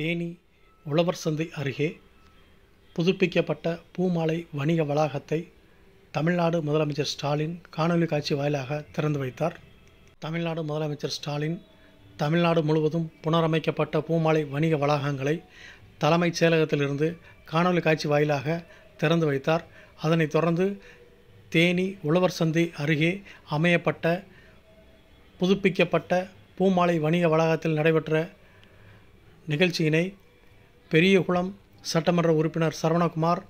தேனி உழவர் சந்தை அருகே புதுப்பிக்கப்பட்ட பூமாலை வணிக வளாகத்தை தமிழ்நாடு முதலமைச்சர் ஸ்டாலின் காணொலி காட்சி வாயிலாக திறந்து வைத்தார் தமிழ்நாடு முதலமைச்சர் ஸ்டாலின் தமிழ்நாடு முழுவதும் புனரமைக்கப்பட்ட பூமாலை வணிக வளாகங்களை தலைமைச் செயலகத்திலிருந்து காணொலி காட்சி வாயிலாக திறந்து வைத்தார் அதனைத் தொடர்ந்து தேனி உழவர் சந்தை அருகே அமையப்பட்ட புதுப்பிக்கப்பட்ட பூமாலை வணிக வளாகத்தில் நடைபெற்ற நிகழ்ச்சியினை பெரியகுளம் சட்டமன்ற உறுப்பினர் சரவணகுமார்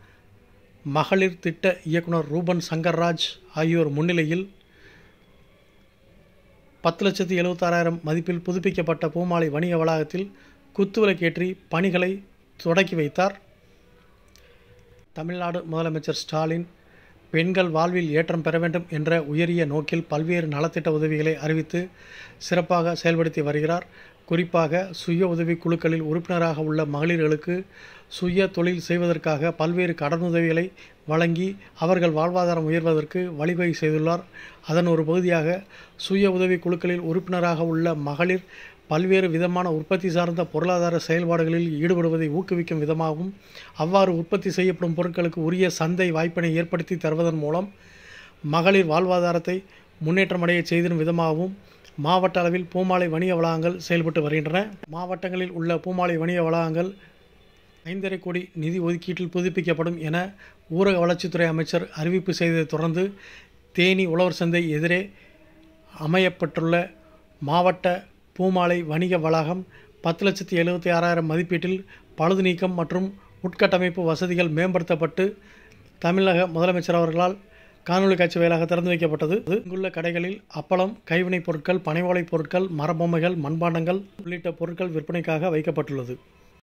மகளிர் திட்ட இயக்குனர் ரூபன் சங்கர்ராஜ் ஆகியோர் முன்னிலையில் பத்து லட்சத்தி எழுபத்தாறாயிரம் மதிப்பில் புதுப்பிக்கப்பட்ட பூமாலை வணிக வளாகத்தில் குத்துவிளக்கேற்றி பணிகளை தொடக்கி வைத்தார் தமிழ்நாடு முதலமைச்சர் ஸ்டாலின் பெண்கள் வாழ்வில் ஏற்றம் பெற வேண்டும் என்ற உயரிய நோக்கில் பல்வேறு நலத்திட்ட உதவிகளை அறிவித்து சிறப்பாக செயல்படுத்தி வருகிறார் குறிப்பாக சுய உதவி குழுக்களில் உறுப்பினராக உள்ள மகளிர்களுக்கு சுய தொழில் செய்வதற்காக பல்வேறு கடனுதவிகளை வழங்கி அவர்கள் வாழ்வாதாரம் உயர்வதற்கு வழிவகை செய்துள்ளார் அதன் ஒரு பகுதியாக சுய உதவி குழுக்களில் உறுப்பினராக உள்ள மகளிர் பல்வேறு விதமான உற்பத்தி சார்ந்த பொருளாதார செயல்பாடுகளில் ஈடுபடுவதை ஊக்குவிக்கும் விதமாகவும் அவ்வாறு உற்பத்தி செய்யப்படும் பொருட்களுக்கு உரிய சந்தை வாய்ப்பினை ஏற்படுத்தி தருவதன் மூலம் மகளிர் வாழ்வாதாரத்தை முன்னேற்றமடைய செய்திடும் விதமாகவும் மாவட்ட அளவில் பூமாலை வணிக வளாகங்கள் செயல்பட்டு வருகின்றன மாவட்டங்களில் உள்ள பூமாலை வணிக வளாகங்கள் ஐந்தரை கோடி நிதி ஒதுக்கீட்டில் புதுப்பிக்கப்படும் என ஊரக வளர்ச்சித்துறை அமைச்சர் அறிவிப்பு செய்ததைத் தொடர்ந்து தேனி உழவர் சந்தை எதிரே அமையப்பட்டுள்ள மாவட்ட பூமாலை வணிக வளாகம் பத்து லட்சத்தி எழுபத்தி ஆறாயிரம் மதிப்பீட்டில் பழுது நீக்கம் மற்றும் உட்கட்டமைப்பு வசதிகள் மேம்படுத்தப்பட்டு தமிழக முதலமைச்சர் அவர்களால் காணொலி காட்சி வாயிலாக திறந்து வைக்கப்பட்டது இங்குள்ள கடைகளில் அப்பளம் கைவினைப் பொருட்கள் பனைவோலைப் பொருட்கள் மரபொம்மைகள் மண்பாண்டங்கள் உள்ளிட்ட பொருட்கள் விற்பனைக்காக வைக்கப்பட்டுள்ளது